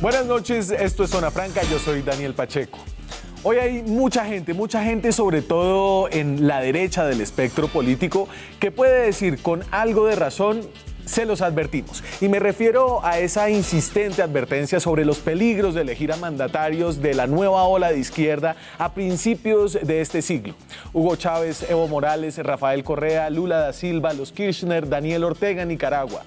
Buenas noches, esto es Zona Franca, yo soy Daniel Pacheco. Hoy hay mucha gente, mucha gente sobre todo en la derecha del espectro político que puede decir con algo de razón se los advertimos. Y me refiero a esa insistente advertencia sobre los peligros de elegir a mandatarios de la nueva ola de izquierda a principios de este siglo. Hugo Chávez, Evo Morales, Rafael Correa, Lula da Silva, los Kirchner, Daniel Ortega, Nicaragua.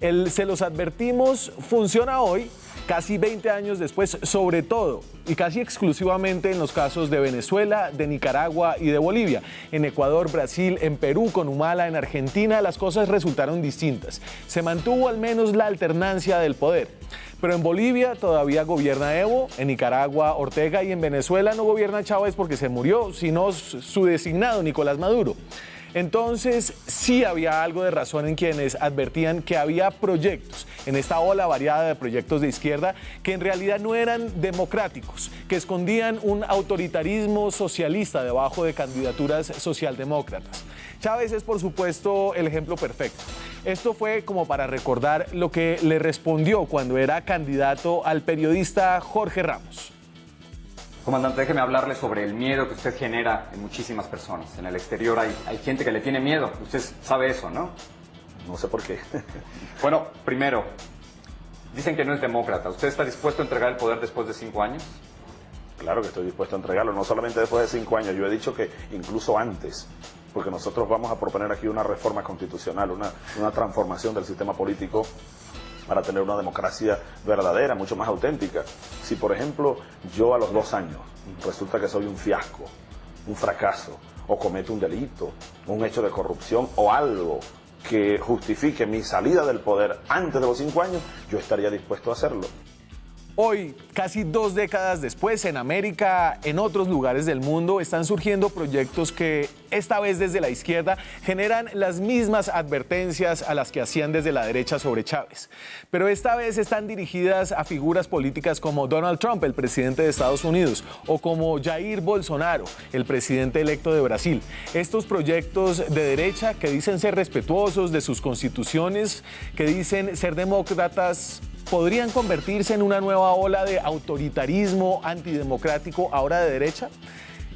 El se los advertimos funciona hoy casi 20 años después, sobre todo y casi exclusivamente en los casos de Venezuela, de Nicaragua y de Bolivia. En Ecuador, Brasil, en Perú, con Humala, en Argentina, las cosas resultaron distintas. Se mantuvo al menos la alternancia del poder. Pero en Bolivia todavía gobierna Evo, en Nicaragua Ortega y en Venezuela no gobierna Chávez porque se murió, sino su designado Nicolás Maduro. Entonces, sí había algo de razón en quienes advertían que había proyectos en esta ola variada de proyectos de izquierda que en realidad no eran democráticos, que escondían un autoritarismo socialista debajo de candidaturas socialdemócratas. Chávez es, por supuesto, el ejemplo perfecto. Esto fue como para recordar lo que le respondió cuando era candidato al periodista Jorge Ramos. Comandante, déjeme hablarle sobre el miedo que usted genera en muchísimas personas. En el exterior hay, gente que le tiene miedo. Usted sabe eso, ¿no? No sé por qué. bueno, primero, dicen que no es demócrata. ¿Usted está dispuesto a entregar el poder después de cinco años? Claro que estoy dispuesto a entregarlo, no solamente después de cinco años, yo he dicho que incluso antes, porque nosotros vamos a proponer aquí una reforma constitucional, una, una transformación del sistema político para tener una democracia verdadera, mucho más auténtica. Si, por ejemplo, yo a los dos años resulta que soy un fiasco, un fracaso, o cometo un delito, un hecho de corrupción o algo que justifique mi salida del poder antes de los cinco años, yo estaría dispuesto a hacerlo. Hoy, casi dos décadas después, en América, en otros lugares del mundo, están surgiendo proyectos que, esta vez desde la izquierda, generan las mismas advertencias a las que hacían desde la derecha sobre Chávez. Pero esta vez están dirigidas a figuras políticas como Donald Trump, el presidente de Estados Unidos, o como Jair Bolsonaro, el presidente electo de Brasil. Estos proyectos de derecha que dicen ser respetuosos de sus constituciones, que dicen ser demócratas podrían convertirse en una nueva ola de autoritarismo antidemocrático ahora de derecha?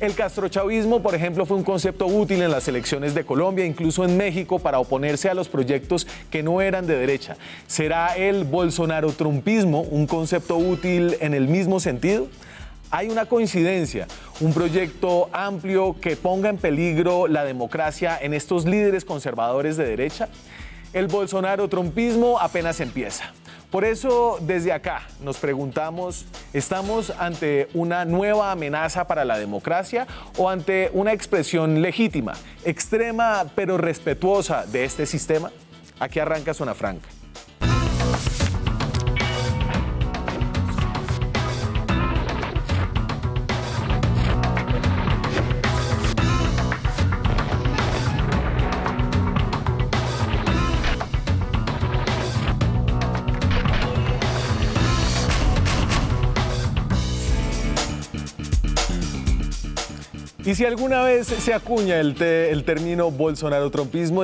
El castrochavismo, por ejemplo, fue un concepto útil en las elecciones de Colombia, incluso en México, para oponerse a los proyectos que no eran de derecha. ¿Será el bolsonaro-trumpismo un concepto útil en el mismo sentido? Hay una coincidencia, un proyecto amplio que ponga en peligro la democracia en estos líderes conservadores de derecha. El bolsonaro-trumpismo apenas empieza. Por eso desde acá nos preguntamos, ¿estamos ante una nueva amenaza para la democracia o ante una expresión legítima, extrema pero respetuosa de este sistema? Aquí arranca Zona Franca. Y si alguna vez se acuña el, el término bolsonaro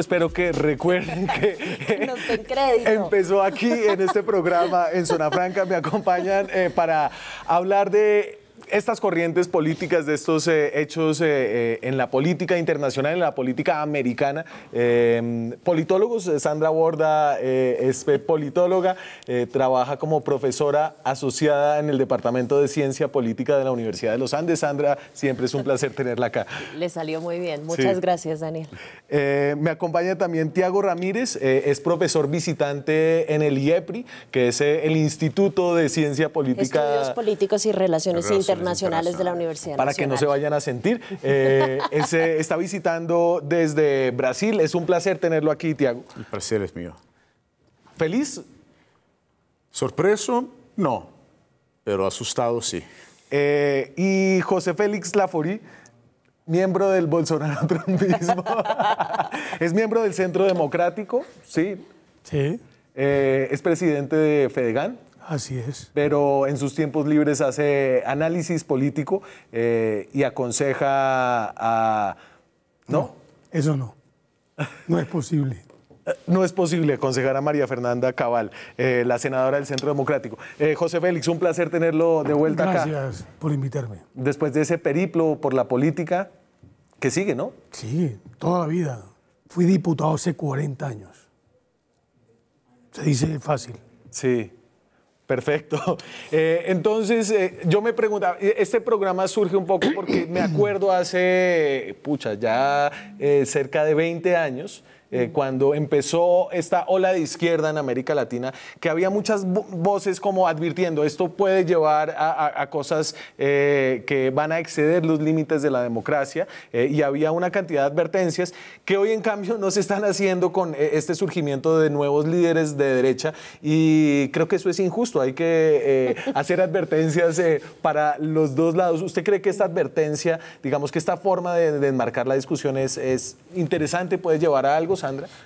espero que recuerden que empezó aquí en este programa en Zona Franca. Me acompañan eh, para hablar de estas corrientes políticas, de estos eh, hechos eh, eh, en la política internacional, en la política americana, politólogos, Sandra Borda es politóloga, trabaja como profesora asociada en el Departamento de Ciencia Política de la Universidad de los Andes. Sandra, siempre es un placer tenerla acá. Le salió muy bien, muchas gracias Daniel. me acompaña también Tiago Ramírez, es profesor visitante en el IEPRI, e que es el Instituto de Ciencia Política. Estudios Políticos y Relaciones Internacionales nacionales de la Universidad Para que no se vayan a sentir. Eh, se está visitando desde Brasil. Es un placer tenerlo aquí, Tiago. El placer es mío. ¿Feliz? Sorpreso, no, pero asustado sí. Eh, y José Félix Lafory, miembro del Bolsonaro Trumpismo, es miembro del Centro Democrático, sí. Sí. Eh, es presidente de Fedegan. Así es. Pero en sus tiempos libres hace análisis político eh, y aconseja a... ¿No? eso no. No es posible. Eh, no es posible aconsejar a María Fernanda Cabal, eh, la senadora del Centro Democrático. José Félix, un placer tenerlo de vuelta acá. Gracias por invitarme. Después de ese periplo por la política, que sigue, ¿no? Sí, toda la vida. Fui diputado hace 40 años. Se dice fácil. Sí. Perfecto. Eh, entonces, eh, yo me preguntaba, eh, este programa surge un poco porque me acuerdo hace, pucha, ya cerca de 20 años, eh, cuando empezó esta ola de izquierda en América Latina, que había muchas voces como advirtiendo esto puede llevar a, cosas eh, que van a exceder los límites de la democracia eh, y había una cantidad de advertencias que hoy en cambio no se están haciendo con este surgimiento de nuevos líderes de derecha y creo que eso es injusto, hay que hacer advertencias para los dos lados. ¿Usted cree que esta advertencia, digamos que esta forma de, enmarcar la discusión es, es interesante, puede llevar a algo?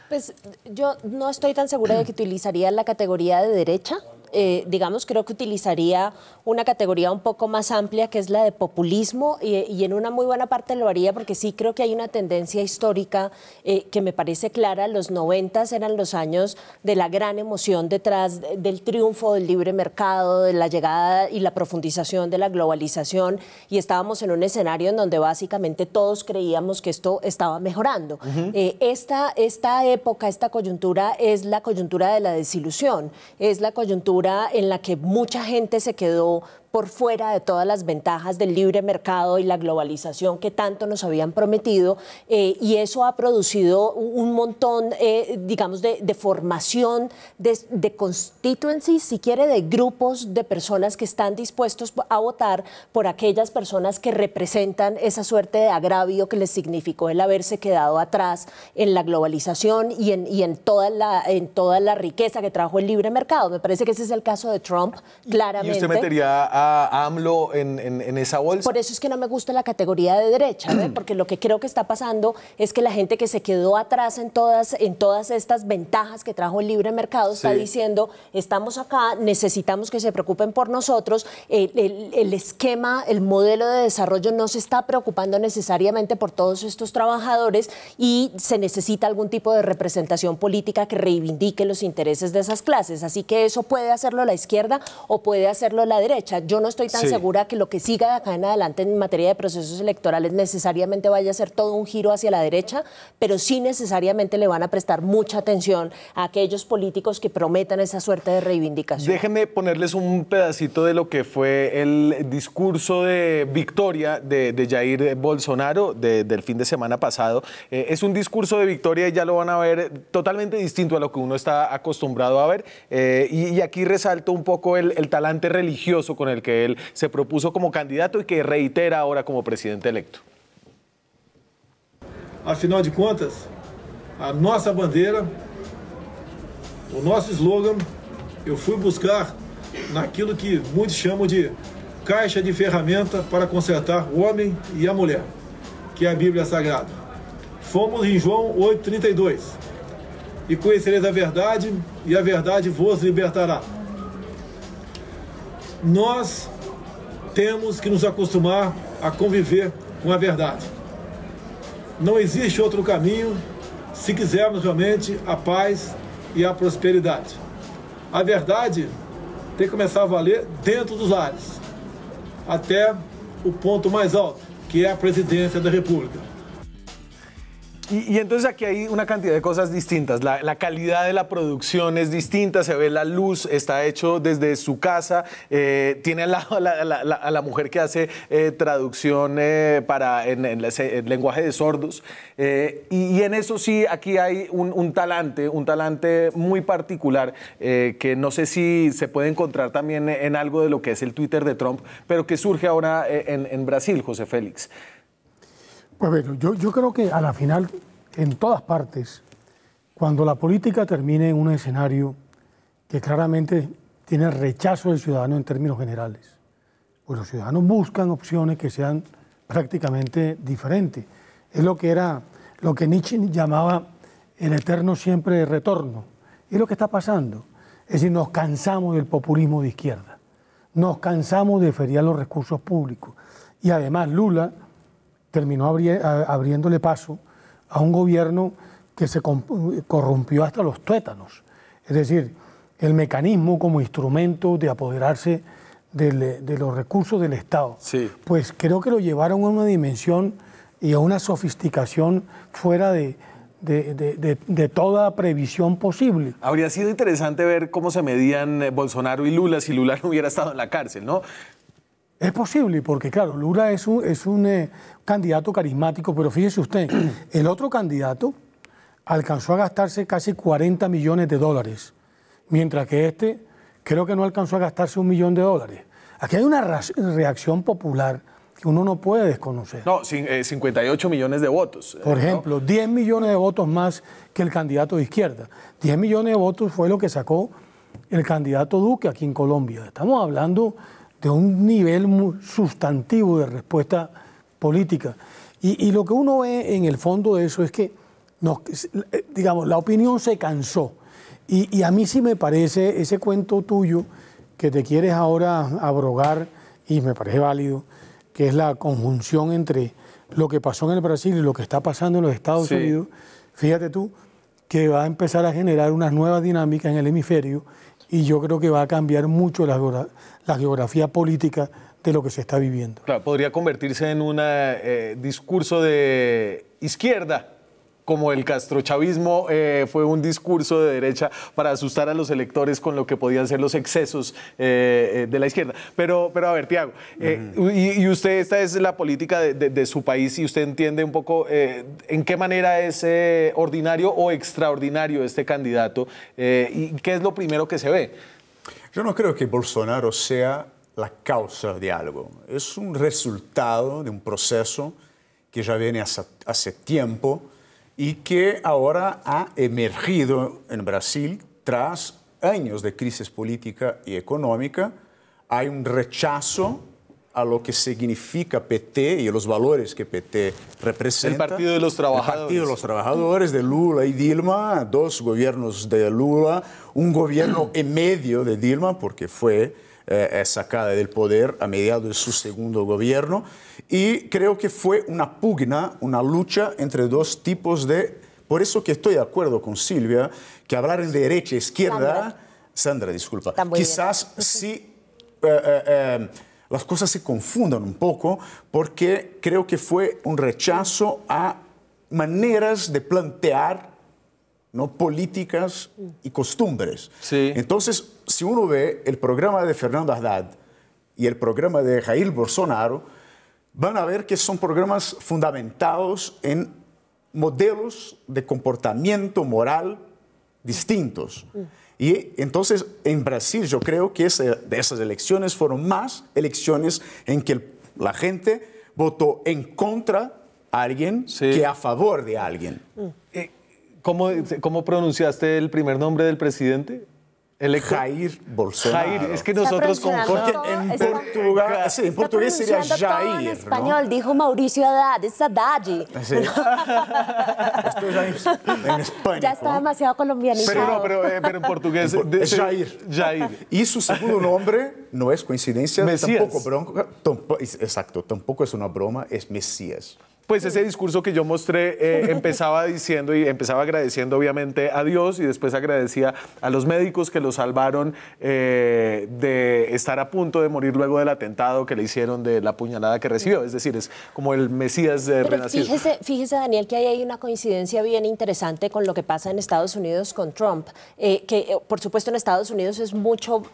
Pues yo no estoy tan segura de que utilizaría la categoría de derecha, eh, digamos, creo que utilizaría una categoría un poco más amplia, que es la de populismo, y, en una muy buena parte lo haría porque sí creo que hay una tendencia histórica eh, que me parece clara. Los noventas eran los años de la gran emoción detrás del triunfo del libre mercado, de la llegada y la profundización de la globalización, y estábamos en un escenario en donde básicamente todos creíamos que esto estaba mejorando. Eh, esta, esta época, esta coyuntura es la coyuntura de la desilusión, es la coyuntura en la que mucha gente se quedó por fuera de todas las ventajas del libre mercado y la globalización que tanto nos habían prometido eh, y eso ha producido un montón, eh, digamos, de, formación, de, constituencies, si quiere, de grupos de personas que están dispuestos a votar por aquellas personas que representan esa suerte de agravio que les significó el haberse quedado atrás en la globalización y en, y en, toda, la, en toda la riqueza que trajo el libre mercado. Me parece que ese es el caso de Trump, claramente. ¿Y metería AMLO en, esa bolsa. Por eso es que no me gusta la categoría de derecha, porque lo que creo que está pasando es que la gente que se quedó atrás en todas, en todas estas ventajas que trajo el libre mercado está diciendo, estamos acá, necesitamos que se preocupen por nosotros, el esquema, el modelo de desarrollo no se está preocupando necesariamente por todos estos trabajadores y se necesita algún tipo de representación política que reivindique los intereses de esas clases. Así que eso puede hacerlo la izquierda o puede hacerlo la derecha yo no estoy tan segura que lo que siga de acá en adelante en materia de procesos electorales necesariamente vaya a ser todo un giro hacia la derecha, pero sí necesariamente le van a prestar mucha atención a aquellos políticos que prometan esa suerte de reivindicación. Déjenme ponerles un pedacito de lo que fue el discurso de victoria de, Jair Bolsonaro del fin de semana pasado. Eh, es un discurso de victoria y ya lo van a ver totalmente distinto a lo que uno está acostumbrado a ver. Eh, y, aquí resalto un poco el, el talante religioso con el el que él se propuso como candidato y que reitera ahora como presidente electo. Afinal de contas, a nossa bandeira, o nosso slogan, eu fui buscar naquilo que muitos chamam de caixa de ferramenta para consertar o homem e a mulher, que é a Bíblia Sagrada. Fomos em João 8,32. E conhecereis a verdade, e a verdade vos libertará nós temos que nos acostumar a conviver com a verdade. Não existe outro caminho se quisermos realmente a paz e a prosperidade. A verdade tem que começar a valer dentro dos lares, até o ponto mais alto, que é a presidência da República. Y, entonces aquí hay una cantidad de cosas distintas. La, calidad de la producción es distinta, se ve la luz, está hecho desde su casa, eh, tiene al lado a la, mujer que hace eh, traducción eh, para, en, lenguaje de sordos. Y, en eso sí, aquí hay un, talante, un talante muy particular, que no sé si se puede encontrar también en algo de lo que es el Twitter de Trump, pero que surge ahora en Brasil, José Félix. Pues bueno, yo, yo creo que a la final, en todas partes, cuando la política termine en un escenario que claramente tiene rechazo del ciudadano en términos generales, pues los ciudadanos buscan opciones que sean prácticamente diferentes. Es lo que era lo que Nietzsche llamaba el eterno siempre de retorno. Es lo que está pasando. Es decir, nos cansamos del populismo de izquierda, nos cansamos de feriar los recursos públicos. Y además Lula terminó abriéndole paso a un gobierno que se corrompió hasta los tuétanos. Es decir, el mecanismo como instrumento de apoderarse de los recursos del Estado. Pues creo que lo llevaron a una dimensión y a una sofisticación fuera de, de, toda previsión posible. Habría sido interesante ver cómo se medían eh, Bolsonaro y Lula si Lula no hubiera estado en la cárcel, ¿no? Es posible, porque claro, Lula es un, es un eh, candidato carismático, pero fíjese usted, el otro candidato alcanzó a gastarse casi 40 millones de dólares, mientras que este creo que no alcanzó a gastarse un millón de dólares. Aquí hay una reacción popular que uno no puede desconocer. No, 58 eh, millones de votos. Eh, Por ejemplo, 10 millones de votos más que el candidato de izquierda. 10 millones de votos fue lo que sacó el candidato Duque aquí en Colombia. Estamos hablando de un nivel muy sustantivo de respuesta política. Y, lo que uno ve en el fondo de eso es que, eh, digamos, la opinión se cansó. Y, a mí sí me parece ese cuento tuyo que te quieres ahora abrogar, y me parece válido, que es la conjunción entre lo que pasó en el Brasil y lo que está pasando en los Estados Unidos, fíjate tú, que va a empezar a generar unas nuevas dinámicas en el hemisferio y yo creo que va a cambiar mucho la, geografía política de lo que se está viviendo. Claro, podría convertirse en un eh, discurso de izquierda como el castrochavismo eh, fue un discurso de derecha para asustar a los electores con lo que podían ser los excesos eh, eh, de la izquierda. Pero, pero a ver, Tiago, y, usted, esta es la política de, su país y usted entiende un poco en qué manera es ordinario o extraordinario este candidato y qué es lo primero que se ve. Yo no creo que Bolsonaro sea la causa de algo, es un resultado de un proceso que ya viene hace, hace tiempo y que ahora ha emergido en Brasil tras años de crisis política y económica. Hay un rechazo a lo que significa PT y a los valores que PT representa. El Partido de los Trabajadores. El Partido de los Trabajadores de Lula y Dilma, dos gobiernos de Lula, un gobierno en medio de Dilma, porque fue eh, sacada del poder a mediados de su segundo gobierno. Y creo que fue una pugna, una lucha entre dos tipos de... Por eso que estoy de acuerdo con Silvia, que hablar de derecha, e izquierda... Sandra, disculpa. Quizás sí... Eh, eh, las cosas se confundan un poco porque creo que fue un rechazo a maneras de plantear ¿no? políticas y costumbres. Sí. Entonces, si uno ve el programa de Fernando Haddad y el programa de Jair Bolsonaro, van a ver que son programas fundamentados en modelos de comportamiento moral distintos. Mm. Y entonces en Brasil yo creo que de esas elecciones fueron más elecciones en que la gente votó en contra a alguien que a favor de alguien. Mm. Eh, ¿Cómo pronunciaste el primer nombre del presidente? El Jair Bolsonaro. Jair, es que nosotros con Porque en, Portugal, sí, en portugués sería Jair. en español dijo Mauricio Haddad, es Haddad. Ah, Esto ya es en español. Ya está demasiado colombiano. Pero no, pero, eh, pero en portugués es Jair. Jair. Y su segundo nombre no es coincidencia, Mesías. tampoco bronca. exacto, tampoco es una broma, es Mesías. Pues ese discurso que yo mostré eh, empezaba diciendo y empezaba agradeciendo obviamente a Dios y después agradecía a los médicos que lo salvaron eh, de estar a punto de morir luego del atentado que le hicieron de la puñalada que recibió. Es decir, es como el Mesías de Renacimiento. Fíjese, Daniel, que ahí hay una coincidencia bien interesante con lo que pasa en Estados Unidos con Trump, eh, que por supuesto en Estados Unidos es mucho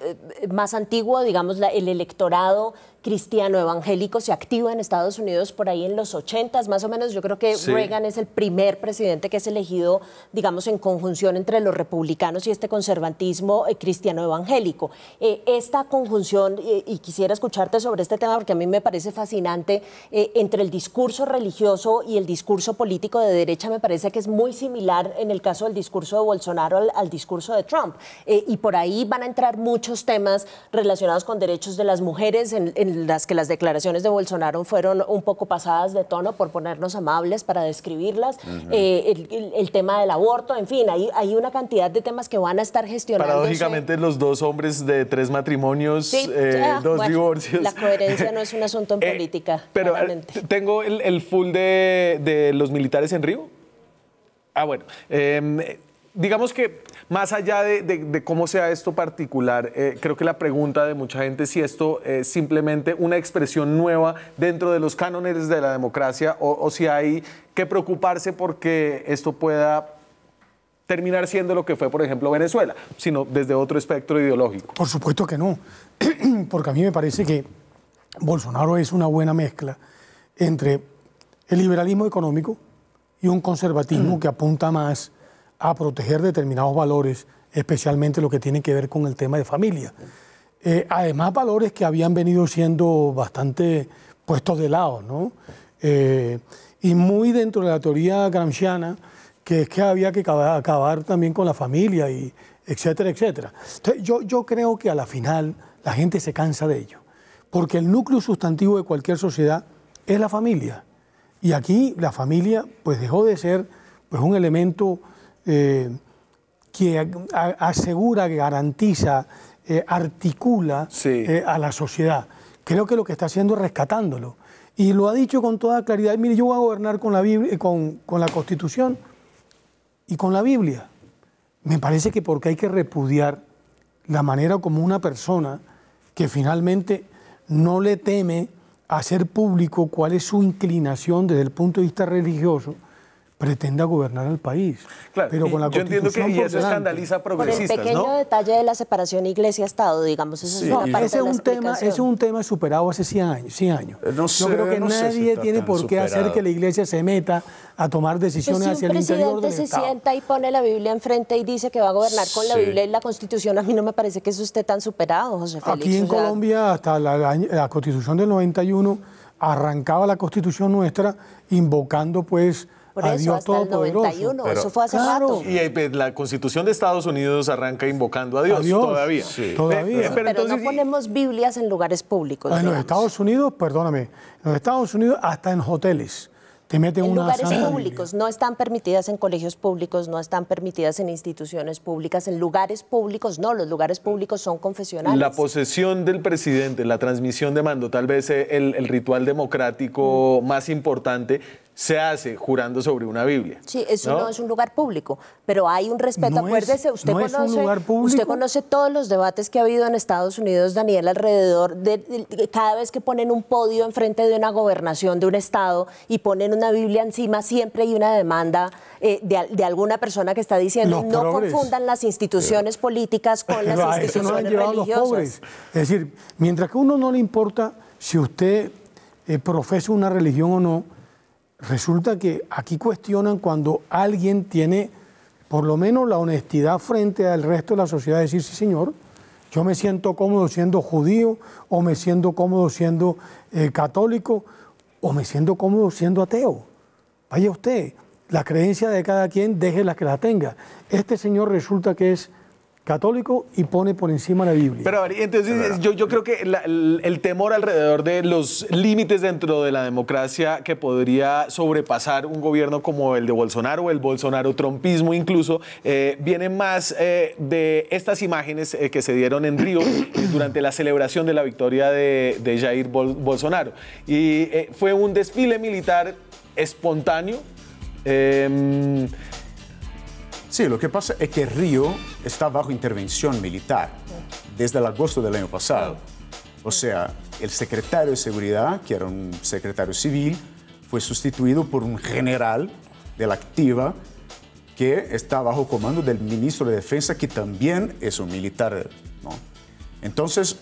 más antiguo, digamos, el electorado cristiano evangélico se activa en Estados Unidos por ahí en los 80 más o menos. Yo creo que Reagan es el primer presidente que es elegido, digamos, en conjunción entre los republicanos y este conservantismo eh, cristiano evangélico. Eh, esta conjunción, eh, y quisiera escucharte sobre este tema porque a mí me parece fascinante, entre el discurso religioso y el discurso político de derecha me parece que es muy similar en el caso del discurso de Bolsonaro al, discurso de Trump. y por ahí van a entrar muchos temas relacionados con derechos de las mujeres en, en las que las declaraciones de Bolsonaro fueron un poco pasadas de tono, por ponernos amables para describirlas, eh, el, tema del aborto, en fin, hay, hay una cantidad de temas que van a estar gestionando. Paradójicamente, los dos hombres de tres matrimonios, eh, ah, dos divorcios. La coherencia no es un asunto en eh, política. Pero tengo el, full de, de, los militares en Río. Ah, bueno. Em, digamos que más allá de, cómo sea esto particular, eh, creo que la pregunta de mucha gente es si esto es simplemente una expresión nueva dentro de los cánones de la democracia o, si hay que preocuparse porque esto pueda terminar siendo lo que fue, por ejemplo, Venezuela, sino desde otro espectro ideológico. Por supuesto que no, porque a mí me parece que Bolsonaro es una buena mezcla entre el liberalismo económico y un conservatismo que apunta más a proteger determinados valores, especialmente lo que tiene que ver con el tema de familia. Eh, además, valores que habían venido siendo bastante puestos de lado, ¿no? Eh, y muy dentro de la teoría gramsciana, que es que había que acabar, también con la familia, y etcétera, etcétera. Entonces, yo, yo creo que a la final la gente se cansa de ello, porque el núcleo sustantivo de cualquier sociedad es la familia. Y aquí la familia pues dejó de ser pues, un elemento eh, que asegura, que garantiza, eh, articula eh, a la sociedad. Creo que lo que está haciendo es rescatándolo. Y lo ha dicho con toda claridad, mire, yo voy a gobernar con la, con, con la Constitución y con la Biblia. Me parece que porque hay que repudiar la manera como una persona que finalmente no le teme hacer público cuál es su inclinación desde el punto de vista religioso, pretenda gobernar al país. pero con la yo entiendo que eso escandaliza progresistas, Por el pequeño detalle de la separación iglesia-estado, digamos, eso es un tema, es un tema superado hace 100 años. 100 años. Eh, yo creo que nadie tiene por qué hacer que la iglesia se meta a tomar pues decisiones hacia el interior si Estado. presidente se sienta y pone la Biblia enfrente y dice que va a gobernar con la Biblia y la Constitución, a mí no me parece que eso esté tan superado, José Félix. Aquí en Colombia, hasta la, la Constitución del 91, arrancaba la Constitución nuestra invocando, pues, por eso, hasta el 91, eso fue hace rato. Y eh, pues, la Constitución de Estados Unidos arranca invocando a Dios, todavía. todavía. Eh, pero, no ponemos Biblias en lugares públicos. Ah, en los Estados Unidos, perdóname, en los Estados Unidos hasta en hoteles te en lugares públicos, no están permitidas en colegios públicos, no están permitidas en instituciones públicas, en lugares públicos no, los lugares públicos son confesionales. La posesión del presidente, la transmisión de mando, tal vez eh, el, ritual democrático mm. más importante, se hace jurando sobre una Biblia. Sí, eso no, es un lugar público, pero hay un respeto. Acuérdese, usted, conoce, usted conoce todos los debates que ha habido en Estados Unidos, Daniel, alrededor de, de cada vez que ponen un podio enfrente de una gobernación de un estado y ponen una Biblia encima, siempre hay una demanda eh, de, alguna persona que está diciendo no confundan las instituciones políticas con las instituciones religiosas. Es decir, mientras que a uno no le importa si usted eh, profesa una religión o no, resulta que aquí cuestionan cuando alguien tiene por lo menos la honestidad frente al resto de la sociedad, decir, sí señor, yo me siento cómodo siendo judío o me siento cómodo siendo eh, católico o me siento cómodo siendo ateo. Vaya usted, la creencia de cada quien, deje las que la tenga. Este señor resulta que es católico y pone por encima la Biblia. Pero a ver, entonces yo, creo que el, temor alrededor de los límites dentro de la democracia que podría sobrepasar un gobierno como el de Bolsonaro o el Bolsonaro-Trumpismo incluso, eh, viene más eh, de estas imágenes eh, que se dieron en Río durante la celebración de la victoria de, Jair Bolsonaro. Y fue un desfile militar espontáneo em, Sí, lo que pasa es que Río está bajo intervención militar desde el agosto del año pasado. O sea, el secretario de Seguridad, que era un secretario civil, fue sustituido por un general de la activa que está bajo comando del ministro de Defensa, que también es un militar. ¿no? Entonces,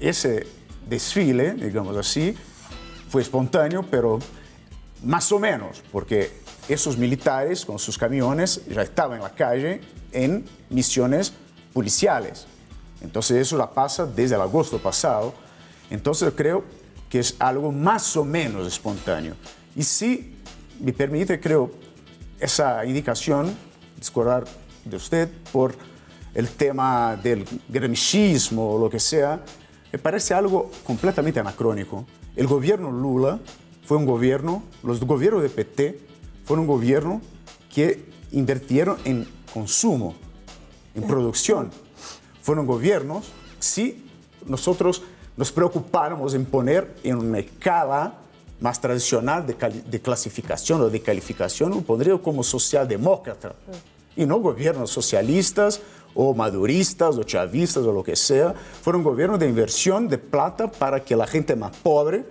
ese desfile, digamos así, fue espontáneo, pero más o menos, porque esos militares con sus camiones ya estaban en la calle en misiones policiales. Entonces eso la pasa desde el agosto pasado. Entonces creo que es algo más o menos espontáneo. Y si me permite, creo, esa indicación, discordar de usted por el tema del gremichismo o lo que sea, me parece algo completamente anacrónico. El gobierno Lula fue un gobierno, los gobiernos de PT fueron gobiernos que invirtieron en consumo, en producción. Fueron gobiernos, si nosotros nos preocupáramos en poner en una escala más tradicional de, clasificación o de calificación, lo pondría como socialdemócrata. Y no gobiernos socialistas o maduristas o chavistas o lo que sea. Fueron gobiernos de inversión de plata para que la gente más pobre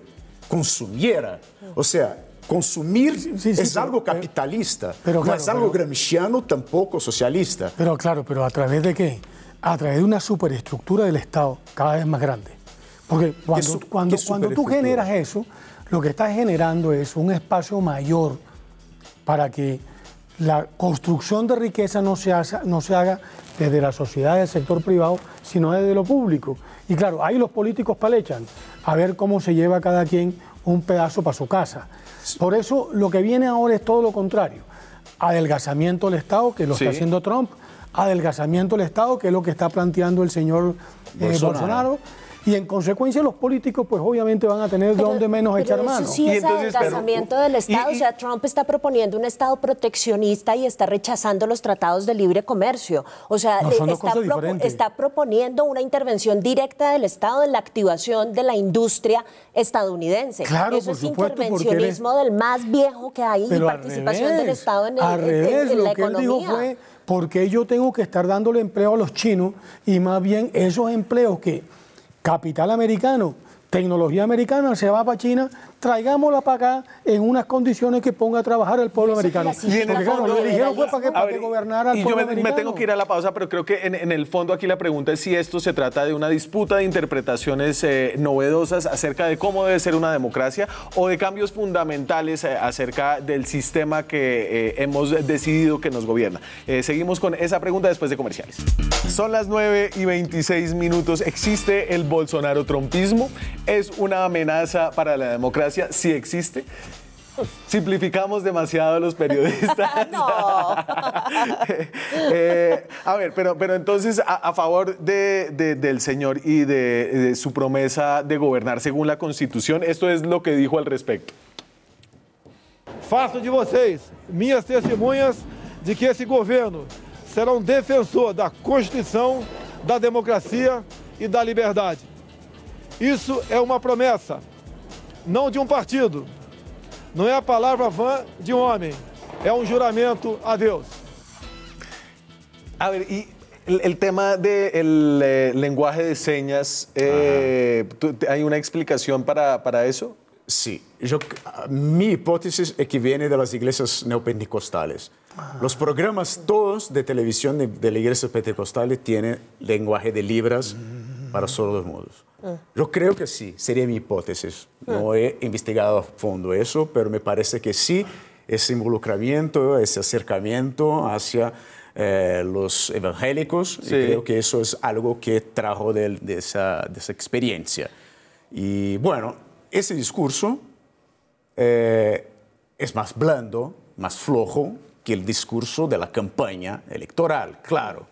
consumiera. O sea, Consumir es algo eh, capitalista, pero, no es algo gramsciano, tampoco socialista. Pero claro, pero ¿a través de qué? A través de una superestructura del Estado cada vez más grande. Porque cuando, cuando, tú generas eso, lo que estás generando es un espacio mayor para que la construcción de riqueza no se, no se haga desde la sociedad del sector privado, sino desde lo público. Y claro, ahí los políticos palechan a ver cómo se lleva cada quien un pedazo para su casa. Por eso lo que viene ahora es todo lo contrario. Adelgazamiento del Estado, que lo está haciendo Trump, adelgazamiento del Estado, que es lo que está planteando el señor eh, Bolsonaro y en consecuencia los políticos pues obviamente van a tener donde menos echar eso mano. Sí, y entonces, del Estado, o sea, Trump está proponiendo un Estado proteccionista y está rechazando los tratados de libre comercio. O sea, eh, está, proponiendo una intervención directa del Estado en la activación de la industria estadounidense. eso es intervencionismo del más viejo que hay y participación del Estado en, el, revés, lo que economía. Él dijo fue porque yo tengo que estar dándole empleo a los chinos y más bien esos empleos que capital americano, tecnología americana se va para China traigámosla para acá en unas condiciones que ponga a trabajar el pueblo americano. Y en el fondo, para que, para al pueblo americano. yo me, tengo que ir a la pausa, pero creo que en, el fondo aquí la pregunta es si esto se trata de una disputa de interpretaciones eh, novedosas acerca de cómo debe ser una democracia o de cambios fundamentales eh, acerca del sistema que eh, hemos decidido que nos gobierna. seguimos con esa pregunta después de comerciales. Son las 9 y 26 minutos. ¿Existe el bolsonaro-trompismo? ¿Es una amenaza para la democracia? si existe. Simplificamos demasiado a los periodistas. Eh, a ver, pero, pero entonces, a, favor del señor y de, su promesa de gobernar según la Constitución, esto es lo que dijo al respecto. Faço de vocês minhas testemunhas de que esse governo será um defensor da Constituição, da democracia e da liberdade. Isso é uma promessa no de un um partido. No es la palabra van de un um hombre. Es un um juramento a Dios. A ver, El, tema del eh, lenguaje de señas, eh, ¿hay una explicación para, eso? Sí, Yo, mi hipótesis es que viene de las iglesias neopentecostales. Ah. Los programas todos de televisión de, las iglesias pentecostales tienen lenguaje de libras para para mm. sordos modos. Mm. Yo creo que sí, sería mi hipótesis. No mm. he investigado a fondo eso, pero me parece que sí, ese involucramiento, ese acercamiento hacia eh, los evangélicos, creo que eso es algo que trajo de, esa, experiencia. Y bueno, ese discurso eh, es más blando, más flojo que el discurso de la campaña electoral, claro.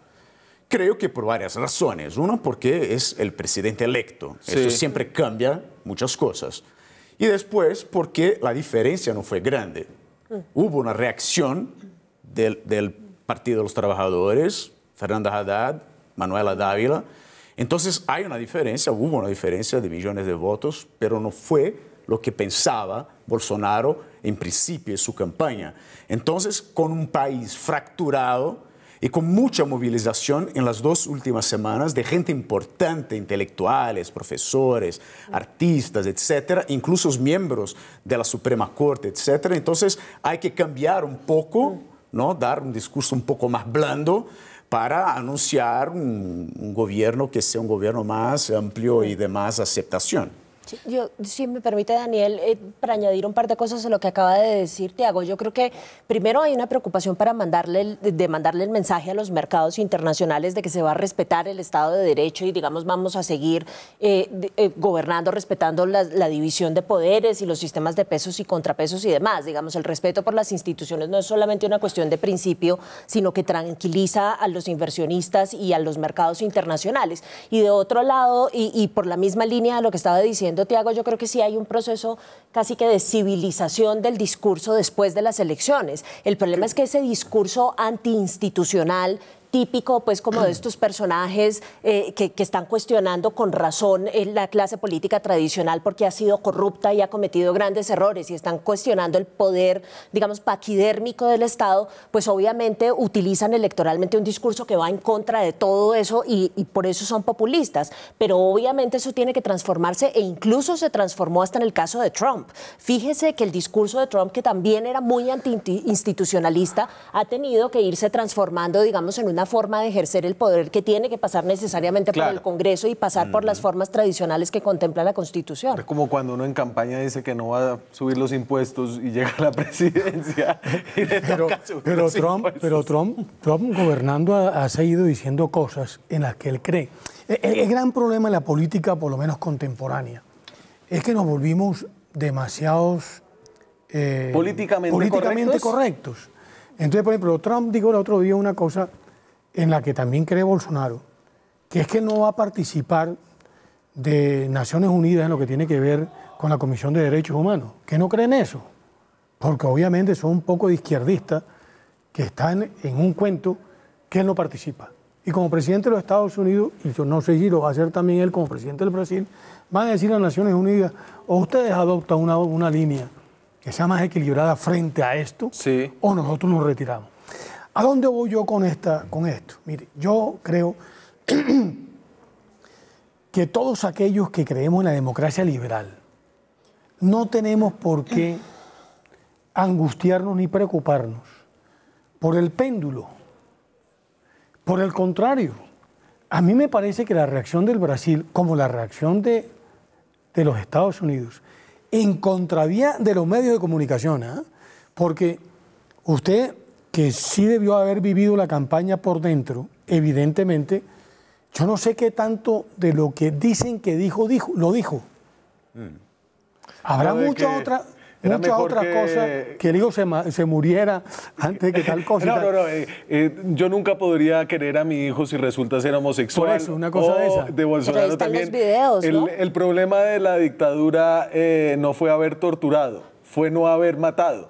Creo que por varias razones. Uno, porque es el presidente electo. Eso siempre cambia muchas cosas. Y después, porque la diferencia no fue grande. Mm. Hubo una reacción del, del Partido de los Trabajadores, Fernanda Haddad, Manuela Dávila. Entonces hay una diferencia, hubo una diferencia de millones de votos, pero no fue lo que pensaba Bolsonaro en principio de su campaña. Entonces, con un país fracturado, y con mucha movilización en las dos últimas semanas de gente importante, intelectuales, profesores, artistas, etcétera, incluso miembros de la Suprema Corte, etcétera. Entonces hay que cambiar un poco, ¿no? dar un discurso un poco más blando para anunciar un gobierno que sea un gobierno más amplio y de más aceptación yo, si me permite, Daniel, eh, para añadir un par de cosas a lo que acaba de decir Tiago, yo creo que primero hay una preocupación para mandarle el, de mandarle el mensaje a los mercados internacionales de que se va a respetar el Estado de Derecho y, digamos, vamos a seguir eh, eh, gobernando, respetando la, división de poderes y los sistemas de pesos y contrapesos y demás. Digamos, el respeto por las instituciones no es solamente una cuestión de principio, sino que tranquiliza a los inversionistas y a los mercados internacionales. Y de otro lado, y, y por la misma línea de lo que estaba diciendo, yo creo que sí hay un proceso casi que de civilización del discurso después de las elecciones. El problema es que ese discurso antiinstitucional típico, pues, como de estos personajes eh, que, están cuestionando con razón eh, la clase política tradicional porque ha sido corrupta y ha cometido grandes errores y están cuestionando el poder, digamos, paquidérmico del Estado, pues obviamente utilizan electoralmente un discurso que va en contra de todo eso y, por eso son populistas. Pero obviamente eso tiene que transformarse e incluso se transformó hasta en el caso de Trump. Fíjese que el discurso de Trump, que también era muy anti-institucionalista, ha tenido que irse transformando, digamos, en una forma de ejercer el poder que tiene que pasar necesariamente por el Congreso y pasar por las mm. formas tradicionales que contempla la Constitución. Es como cuando uno en campaña dice que no va a subir los impuestos y llega a la presidencia. pero, Trump, pero Trump, gobernando ha, seguido diciendo cosas en las que él cree. El, gran problema en la política, por lo menos contemporánea, es que nos volvimos demasiados... Eh, políticamente, correctos? correctos. Entonces, por ejemplo, Trump dijo el otro día una cosa en la que también cree Bolsonaro, que es que no va a participar de Naciones Unidas en lo que tiene que ver con la Comisión de Derechos Humanos, que no creen eso, porque obviamente son un poco de izquierdistas que están en un cuento que él no participa. Y como presidente de los Estados Unidos, y yo no sé si lo va a hacer también él como presidente del Brasil, van a decir a Naciones Unidas, o ustedes adoptan una, línea que sea más equilibrada frente a esto, o nosotros nos retiramos. ¿A dónde voy yo con, esta, con esto? Mire, yo creo que todos aquellos que creemos en la democracia liberal no tenemos por qué angustiarnos ni preocuparnos por el péndulo. Por el contrario, a mí me parece que la reacción del Brasil, como la reacción de, los Estados Unidos, en contravía de los medios de comunicación, ¿ah? porque usted que sí debió haber vivido la campaña por dentro, evidentemente, yo no sé qué tanto de lo que dicen que dijo, dijo lo dijo. Mm. Habrá mucha otra, Muchas que... cosas, que el hijo se, muriera antes que tal cosa. No, no, no. Eh, eh, yo nunca podría querer a mi hijo si resulta ser homosexual. una cosa de esa. Los videos, el, problema de la dictadura eh, no fue haber torturado, fue no haber matado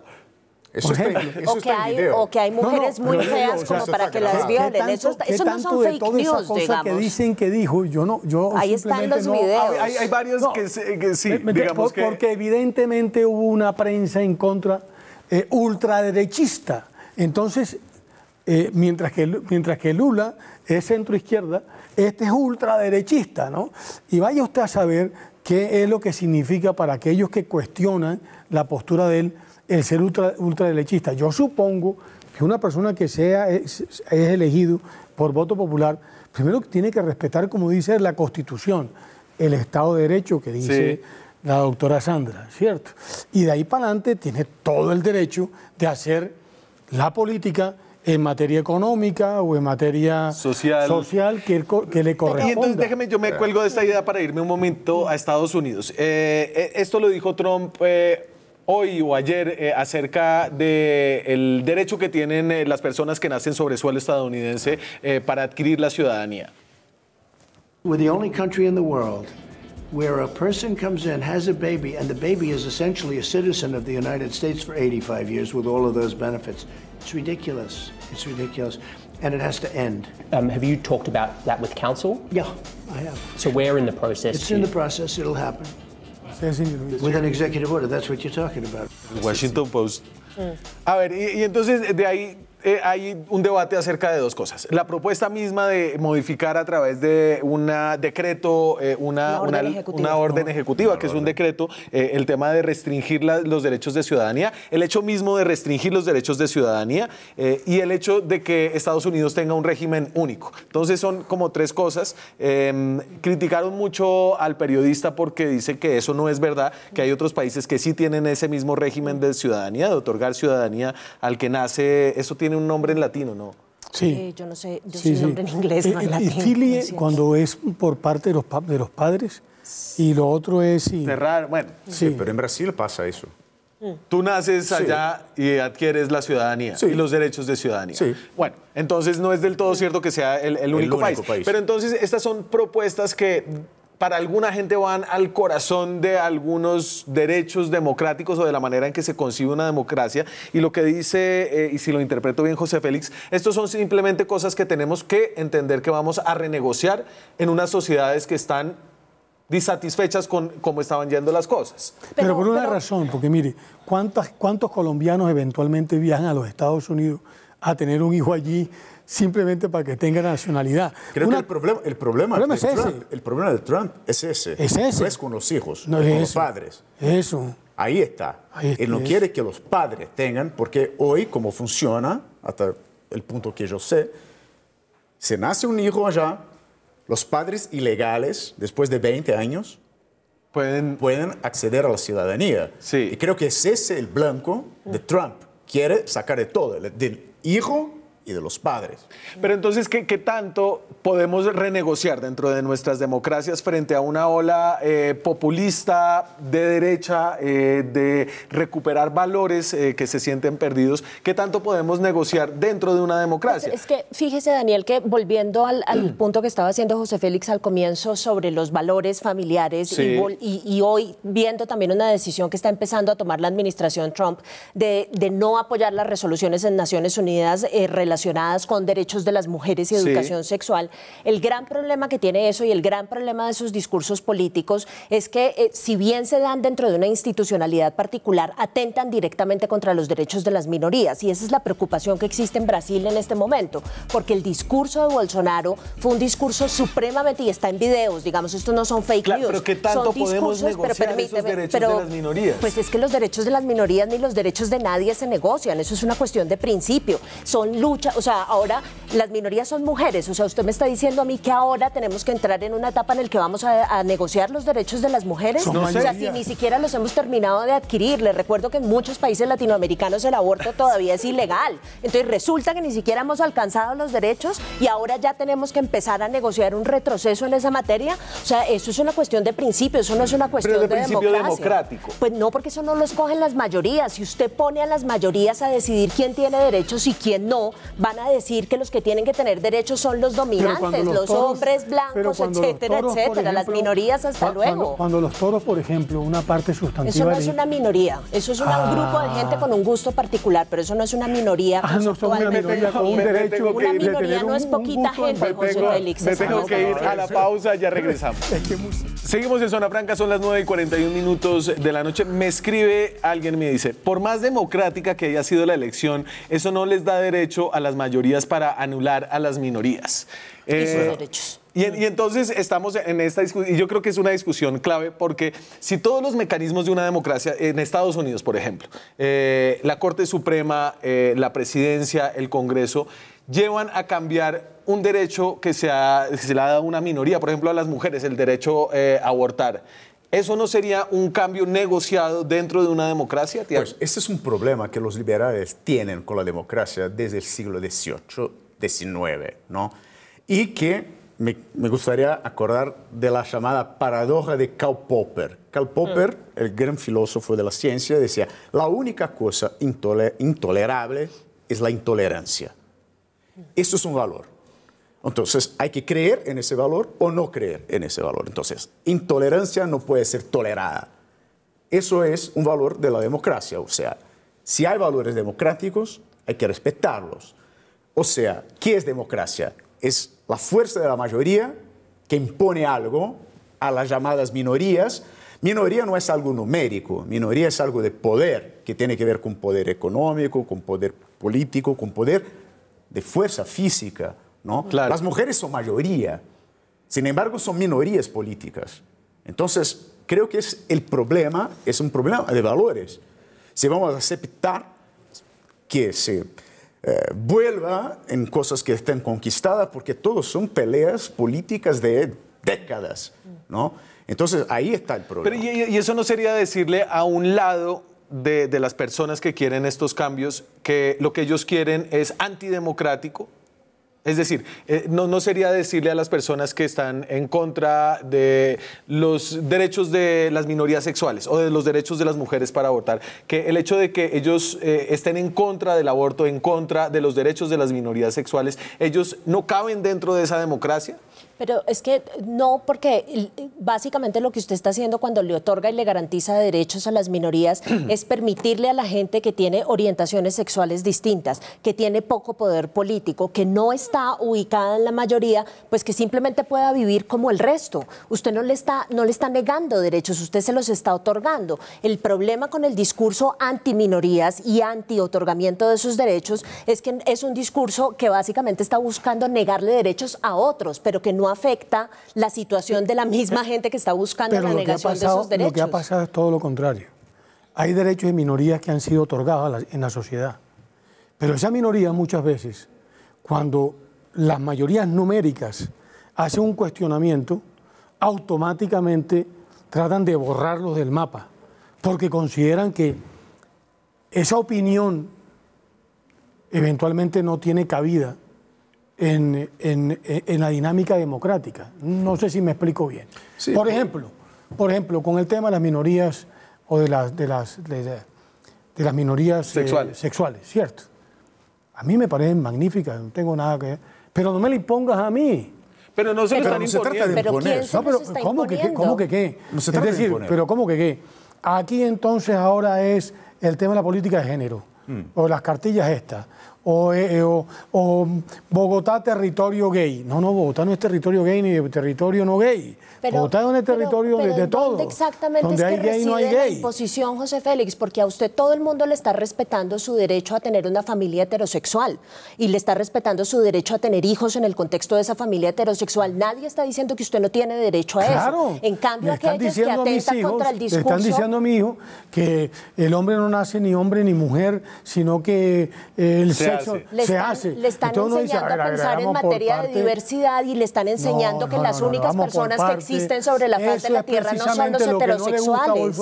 o, que hay, mujeres muy feas como para que las violen. eso, no son fake news, que dicen que dijo, yo no, yo Ahí están los videos. Hay, varios que, sí, Porque evidentemente hubo una prensa en contra eh, ultraderechista. Entonces, eh, mientras, que, mientras que Lula es centroizquierda, este es ultraderechista, ¿no? Y vaya usted a saber qué es lo que significa para aquellos que cuestionan la postura de él el ser ultra, ultraderechista. Yo supongo que una persona que sea es, elegido por voto popular, primero tiene que respetar, como dice la Constitución, el Estado de Derecho que dice la doctora Sandra, ¿cierto? Y de ahí para adelante tiene todo el derecho de hacer la política en materia económica o en materia social, que, le corresponda. entonces déjeme, yo me cuelgo de esta idea para irme un momento a Estados Unidos. Eh, eh, esto lo dijo Trump eh, hoy o ayer eh, acerca del de derecho que tienen eh, las personas que nacen sobre suelo estadounidense eh, para adquirir la ciudadanía. We're the only country in the world where a person comes in, has a baby, and the baby is essentially a citizen of the United States for 85 years with all of those benefits. It's ridiculous. It's ridiculous. And it has to end. Um, have you talked about that with council? Yeah, I have. So where in the process? It's in the process. It'll happen. With an executive order, that's what you're talking about. Washington Post. Mm. A ver, y, y entonces de ahí eh, hay un debate acerca de dos cosas. La propuesta misma de modificar a través de un decreto, eh, una, orden ejecutiva, que es un decreto, eh, el tema de restringir los derechos de ciudadanía, el hecho mismo de restringir los derechos de ciudadanía y el hecho de que Estados Unidos tenga un régimen único. Entonces son como tres cosas. Em, criticaron mucho al periodista porque dice que eso no es verdad, que hay otros países que sí tienen ese mismo régimen de ciudadanía, de otorgar ciudadanía al que nace. Eso tiene un nombre en latino, ¿no? Sí. Eh, yo no sé, yo soy nombre en inglés, no en cuando es por parte de los, de los padres, y lo otro es... Y... bueno. Sí. pero en Brasil pasa eso. Mm. Tú naces allá y adquieres la ciudadanía y los derechos de ciudadanía. Bueno, entonces no es del todo cierto que sea el, único, país. Pero entonces estas son propuestas que para alguna gente van al corazón de algunos derechos democráticos o de la manera en que se concibe una democracia. Y lo que dice, eh, y si lo interpreto bien José Félix, estos son simplemente cosas que tenemos que entender que vamos a renegociar en unas sociedades que están disatisfechas con cómo estaban yendo las cosas. Pero, por una razón, porque mire, ¿cuántos colombianos eventualmente viajan a los Estados Unidos a tener un hijo allí, simplemente para que tenga nacionalidad. Creo que el problema, de Trump, es ese. Es con los hijos, no es con los padres. Eso. Ahí está. Él no quiere que los padres tengan, porque hoy, como funciona, hasta el punto que yo sé, se nace un hijo allá, los padres ilegales, después de 20 años, pueden, acceder a la ciudadanía. Sí. Y creo que es ese el blanco de mm. Trump. Quiere sacar de todo, del hijo y de los padres. Pero entonces, ¿qué, tanto podemos renegociar dentro de nuestras democracias frente a una ola eh, populista de derecha, eh, de recuperar valores eh, que se sienten perdidos? ¿Qué tanto podemos negociar dentro de una democracia? Es, que, fíjese, Daniel, que volviendo al, punto que estaba haciendo José Félix al comienzo sobre los valores familiares y, hoy viendo también una decisión que está empezando a tomar la administración Trump de, no apoyar las resoluciones en Naciones Unidas relacionadas con derechos de las mujeres y educación sexual, el gran problema que tiene eso y el gran problema de sus discursos políticos es que eh, si bien se dan dentro de una institucionalidad particular, atentan directamente contra los derechos de las minorías. Y esa es la preocupación que existe en Brasil en este momento, porque el discurso de Bolsonaro fue un discurso supremamente, y está en videos, digamos, estos no son fake claro, news. Pero ¿qué tanto podemos negociar derechos de las minorías? Pues es que los derechos de las minorías ni los derechos de nadie se negocian, eso es una cuestión de principio. Son luchas o sea, ahora las minorías son mujeres, o sea, usted me está diciendo a mí que ahora tenemos que entrar en una etapa en la que vamos a, negociar los derechos de las mujeres, o sea, si ni siquiera los hemos terminado de adquirir, les recuerdo que en muchos países latinoamericanos el aborto todavía es ilegal, entonces resulta que ni siquiera hemos alcanzado los derechos y ahora ya tenemos que empezar a negociar un retroceso en esa materia, o sea, eso es una cuestión de principio, eso no es una cuestión Pero de, de principio democrático. Pues no, porque eso no lo escogen las mayorías, si usted pone a las mayorías a decidir quién tiene derechos y quién no, van a decir que los que tienen que tener derechos son los dominantes, los, hombres blancos, etcétera, etcétera, las minorías hasta luego. Cuando, los toros, por ejemplo, una parte sustantiva... Eso no es una minoría, eso es un grupo de gente ah. con un gusto particular, pero eso no es una minoría. Ah, no una minoría con un derecho. Una minoría no es poquita gente, José Félix. Me tengo que ir a la pausa, ya regresamos. Seguimos en Zona Franca, son las 9 y 41 minutos de la noche. Me escribe alguien, me dice, por más democrática que haya sido la elección, eso no les da derecho a las mayorías para anular a las minorías. y sus eh, derechos. Y, entonces estamos en esta discusión, y yo creo que es una discusión clave, porque si todos los mecanismos de una democracia, en Estados Unidos, por ejemplo, eh, la Corte Suprema, eh, la presidencia, el Congreso, llevan a cambiar un derecho que se, ha, se le ha dado a una minoría, por ejemplo, a las mujeres, el derecho a abortar. ¿Eso no sería un cambio negociado dentro de una democracia, Pues ese es un problema que los liberales tienen con la democracia desde el siglo XVIII, XIX, ¿no? Y que me, gustaría acordar de la llamada paradoja de Karl Popper. Karl Popper, mm. el gran filósofo de la ciencia, decía, la única cosa intolerable es la intolerancia. Esto Eso es un valor. Entonces hay que creer en ese valor o no creer en ese valor. Entonces, intolerancia no puede ser tolerada. Eso es un valor de la democracia. O sea, si hay valores democráticos, hay que respetarlos. O sea, ¿qué es democracia? Es la fuerza de la mayoría que impone algo a las llamadas minorías. Minoría no es algo numérico, minoría es algo de poder, que tiene que ver con poder económico, con poder político, con poder de fuerza física las mujeres son mayoría, sin embargo son minorías políticas. Entonces, creo que es el problema es un problema de valores. Si vamos a aceptar que se eh, vuelva en cosas que estén conquistadas, porque todos son peleas políticas de décadas, ¿no? Entonces, ahí está el problema. y, eso no sería decirle a un lado de, de, las personas que quieren estos cambios, que lo que ellos quieren es antidemocrático, es decir, eh, no, sería decirle a las personas que están en contra de los derechos de las minorías sexuales o de los derechos de las mujeres para abortar, que el hecho de que ellos eh, estén en contra del aborto, en contra de los derechos de las minorías sexuales, ellos no caben dentro de esa democracia. Pero es que no, porque básicamente lo que usted está haciendo cuando le otorga y le garantiza derechos a las minorías es permitirle a la gente que tiene orientaciones sexuales distintas, que tiene poco poder político, que no está ubicada en la mayoría, pues que simplemente pueda vivir como el resto. Usted no le está, no le está negando derechos, usted se los está otorgando. El problema con el discurso anti-minorías y anti-otorgamiento de sus derechos es que es un discurso que básicamente está buscando negarle derechos a otros, pero que no afecta la situación de la misma gente que está buscando la negación de esos derechos. Lo que ha pasado es todo lo contrario. Hay derechos de minorías que han sido otorgados en la sociedad. Pero esa minoría muchas veces, cuando las mayorías numéricas hacen un cuestionamiento, automáticamente tratan de borrarlos del mapa, porque consideran que esa opinión eventualmente no tiene cabida en, en, la dinámica democrática. No sé si me explico bien. por, ejemplo, por ejemplo, con el tema de las minorías o de las, de las, de, las minorías eh, sexuales. sexuales, ¿cierto? A mí me parecen magníficas, no tengo nada que... Pero no me la impongas a mí. Pero no se trata de imponer. ¿Pero ¿cómo, Que, qué? es decir, pero ¿cómo que qué? Aquí entonces ahora es el tema de la política de género, mm. o las cartillas estas, eh, eh, o, Bogotá territorio gay. No, no, Bogotá no es territorio gay ni territorio no gay. Bogotá es un territorio de, todo. exactamente donde es hay que gay, reside no hay gay. la imposición, José Félix? Porque a usted todo el mundo le está respetando su derecho a tener una familia heterosexual y le está respetando su derecho a tener hijos en el contexto de esa familia heterosexual. Nadie está diciendo que usted no tiene derecho a claro, eso. En cambio, aquellos que atentan contra el discurso... Le están diciendo a mi hijo que el hombre no nace ni hombre ni mujer, sino que el ser se hace. Le están enseñando a, pensar en materia de diversidad y le están enseñando que las únicas personas que existen sobre la faz de la Tierra no son los heterosexuales.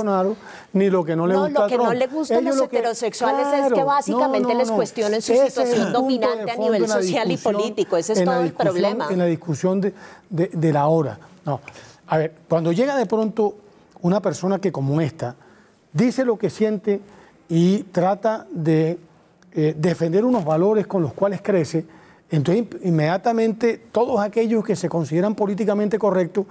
Lo que no le gusta a lo que no le gusta a los heterosexuales es que básicamente les cuestionen su situación dominante a nivel social y político. Ese es todo el problema. En la discusión de, la hora. No. A ver, cuando llega de pronto una persona que como esta dice lo que siente y trata de eh, defender unos valores con los cuales crece, entonces inmediatamente todos aquellos que se consideran políticamente correctos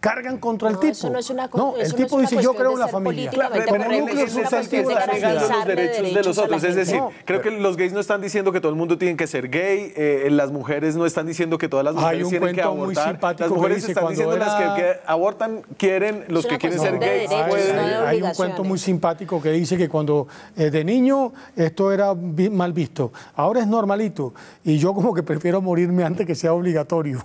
cargan contra el tipo. Eso no, es una, no el tipo dice, yo creo en la familia. Claro, pero el núcleo sustantivo los derechos, de los otros. Es decir, creo que los gays no están diciendo que todo el mundo tiene que ser gay, eh, eh, las mujeres no están diciendo que todas las mujeres tienen que abortar. las mujeres están diciendo que las que, abortan quieren, los que quieren ser gays Hay un cuento muy simpático que dice que cuando eh, de niño esto era mal visto, ahora es normalito y yo como que prefiero morirme antes que sea obligatorio.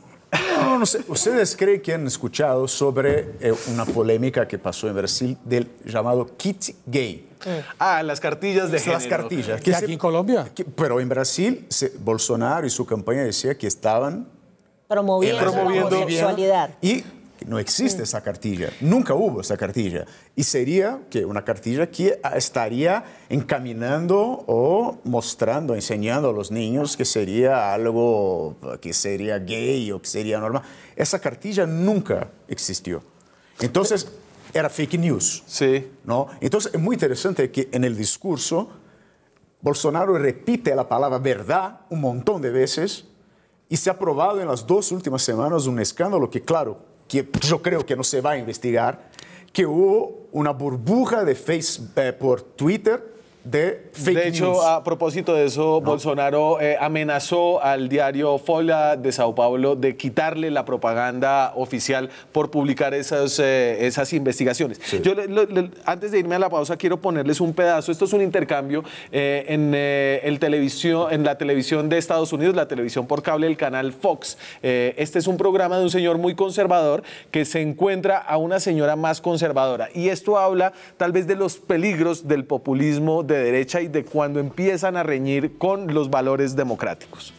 No, no sé. ¿Ustedes creen que han escuchado sobre eh, una polémica que pasó en Brasil del llamado kit gay? Eh. Ah, las cartillas de Las cartillas. Que aquí en Colombia? pero en Brasil, Bolsonaro y su campaña decía que estaban eh, promoviendo, la homosexualidad. Y no existe esa cartilla, nunca hubo esa cartilla. Y sería que una cartilla que estaría encaminando o mostrando, enseñando a los niños que sería algo que sería gay o que sería normal. Esa cartilla nunca existió. Entonces, era fake news. Sí. ¿no? Entonces, es muy interesante que en el discurso Bolsonaro repite la palabra verdad un montón de veces y se ha probado en las dos últimas semanas un escándalo que, claro, que yo creo que no se va a investigar, que hubo una burbuja de Facebook eh, por Twitter de De hecho, a propósito de eso, Bolsonaro eh, amenazó al diario Folha de Sao Paulo de quitarle la propaganda oficial por publicar esas, eh, esas investigaciones. Yo, antes de irme a la pausa, quiero ponerles un pedazo. Esto es un intercambio eh, en, el televisión, en la televisión de Estados Unidos, la televisión por cable, el canal Fox. este es un programa de un señor muy conservador que se encuentra a una señora más conservadora. Y esto habla tal vez de los peligros del populismo de derecha y de cuando empiezan a reñir con los valores democráticos.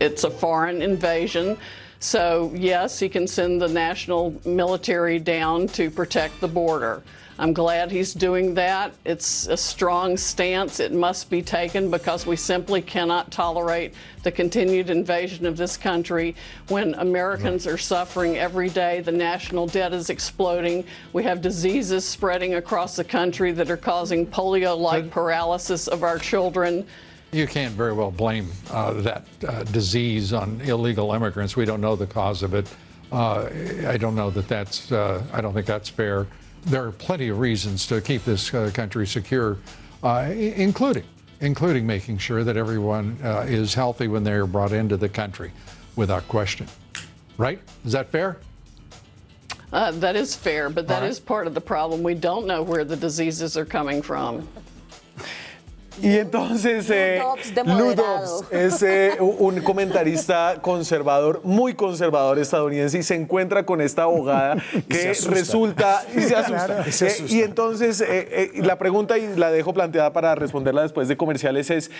It's a foreign invasion. So, yes, he can send the national military down to protect the border. I'm glad he's doing that. It's a strong stance. It must be taken because we simply cannot tolerate the continued invasion of this country when Americans are suffering every day. The national debt is exploding. We have diseases spreading across the country that are causing polio like paralysis of our children. You can't very well blame uh, that uh, disease on illegal immigrants. We don't know the cause of it. Uh, I don't know that that's, uh, I don't think that's fair there are plenty of reasons to keep this uh, country secure, uh, including including making sure that everyone uh, is healthy when they are brought into the country, without question. Right? Is that fair? Uh, that is fair, but that right. is part of the problem. We don't know where the diseases are coming from. Y entonces, eh, es eh, un comentarista conservador, muy conservador estadounidense, y se encuentra con esta abogada que resulta eh, y se asusta. y, entonces, eh, la pregunta, y la dejo planteada para responderla después de comerciales, es.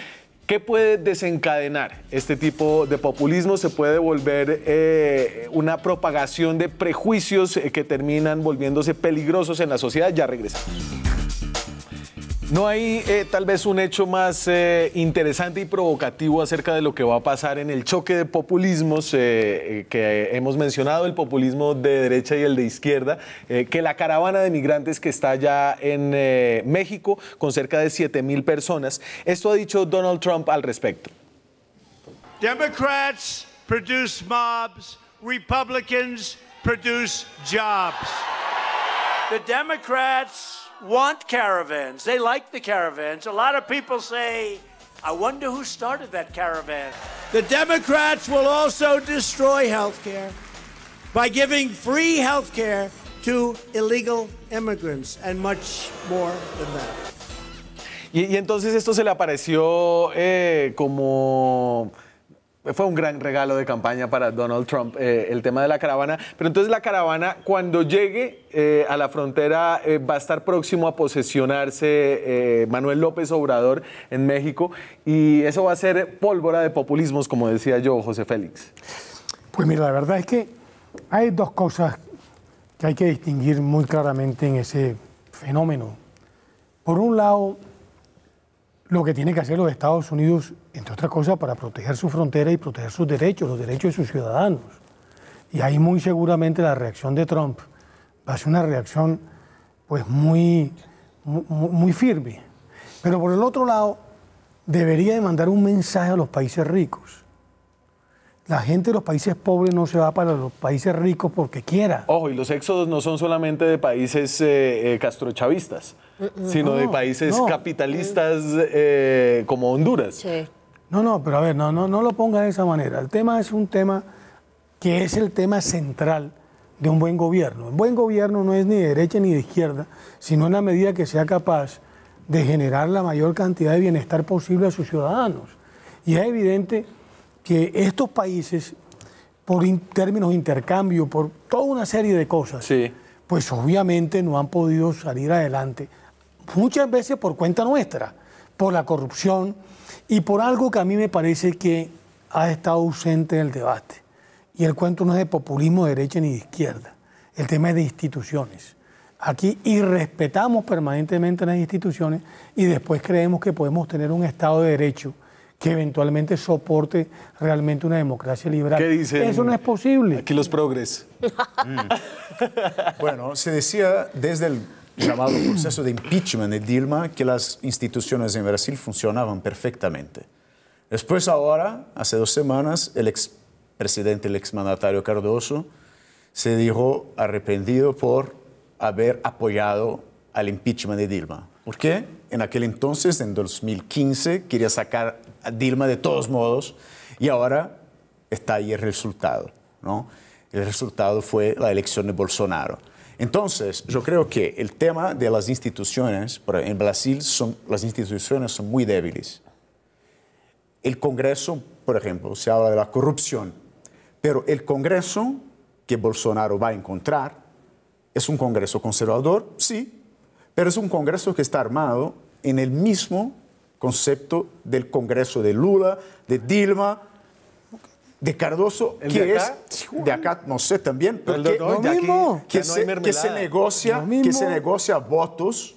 ¿Qué puede desencadenar este tipo de populismo? ¿Se puede volver una propagación de prejuicios que terminan volviéndose peligrosos en la sociedad? Ya regresamos. No hay eh, tal vez un hecho más eh, interesante y provocativo acerca de lo que va a pasar en el choque de populismos eh, que hemos mencionado, el populismo de derecha y el de izquierda, que la caravana de migrantes que está ya en México con cerca de 7 mil personas. Esto ha dicho Donald Trump al respecto. Democrats produce mobs, Republicans produce jobs. The Democrats want caravans. They like the caravans. A lot of people say, I wonder who started that caravan. The Democrats will also destroy health care by giving free health care to illegal immigrants and much more than that. Y, y entonces esto se le apareció eh, como fue un gran regalo de campaña para Donald Trump eh, el tema de la caravana. Pero entonces la caravana cuando llegue eh, a la frontera eh, va a estar próximo a posesionarse Manuel López Obrador en México y eso va a ser pólvora de populismos, como decía yo, José Félix. Pues mira, la verdad es que hay dos cosas que hay que distinguir muy claramente en ese fenómeno. Por un lado, lo que tiene que hacer los Estados Unidos, entre otras cosas, para proteger su frontera y proteger sus derechos, los derechos de sus ciudadanos. Y ahí muy seguramente la reacción de Trump va a ser una reacción pues muy, muy, muy firme. Pero por el otro lado, debería de mandar un mensaje a los países ricos la gente de los países pobres no se va para los países ricos porque quiera. Ojo, y los éxodos no son solamente de países eh, eh, castrochavistas, eh, sino de países capitalistas como Honduras. No, no, pero a ver, no, no, no lo ponga de esa manera. El tema es un tema que es el tema central de un buen gobierno. Un buen gobierno no es ni de derecha ni de izquierda, sino en medida que sea capaz de generar la mayor cantidad de bienestar posible a sus ciudadanos. Y es evidente que estos países, por términos de intercambio, por toda una serie de cosas, pues obviamente no han podido salir adelante. Muchas veces por cuenta nuestra, por la corrupción y por algo que a mí me parece que ha estado ausente en el debate. Y el cuento no es de populismo de derecha ni de izquierda. El tema es de instituciones. Aquí irrespetamos permanentemente las instituciones y después creemos que podemos tener un Estado de Derecho que eventualmente soporte realmente una democracia liberal. ¿Qué dicen? Eso no es posible. Aquí los progres. bueno, se decía desde el llamado proceso de impeachment de Dilma que las instituciones en Brasil funcionaban perfectamente. Después ahora, hace dos semanas, el expresidente, el exmandatario Cardoso, se dijo arrepentido por haber apoyado al impeachment de Dilma qué? en aquel entonces, en 2015, quería sacar a Dilma de todos modos y ahora está ahí el resultado. ¿no? El resultado fue la elección de Bolsonaro. Entonces, yo creo que el tema de las instituciones, en Brasil son, las instituciones son muy débiles. El Congreso, por ejemplo, se habla de la corrupción, pero el Congreso que Bolsonaro va a encontrar es un Congreso conservador, sí, pero es un Congreso que está armado en el mismo concepto del Congreso de Lula, de Dilma, de Cardoso, que es de acá, no sé también, pero que, se, negocia, que se negocia votos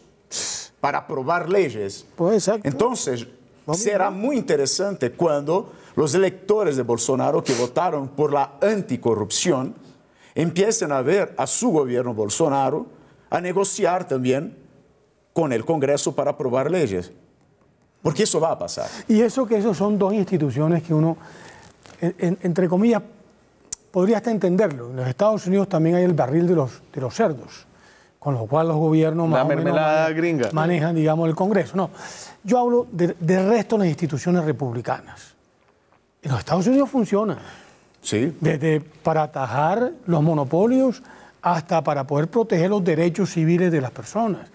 para aprobar leyes. Pues exacto. Entonces, será muy interesante cuando los electores de Bolsonaro que votaron por la anticorrupción empiecen a ver a su gobierno Bolsonaro a negociar también con el Congreso para aprobar leyes. Porque eso va a pasar. Y eso que esos son dos instituciones que uno, entre comillas, podría hasta entenderlo. En los Estados Unidos también hay el barril de los, cerdos, con lo cual los gobiernos manejan, digamos, el Congreso. No, yo hablo del resto de las instituciones republicanas. En los Estados Unidos funciona. Sí. Desde para atajar los monopolios hasta para poder proteger los derechos civiles de las personas.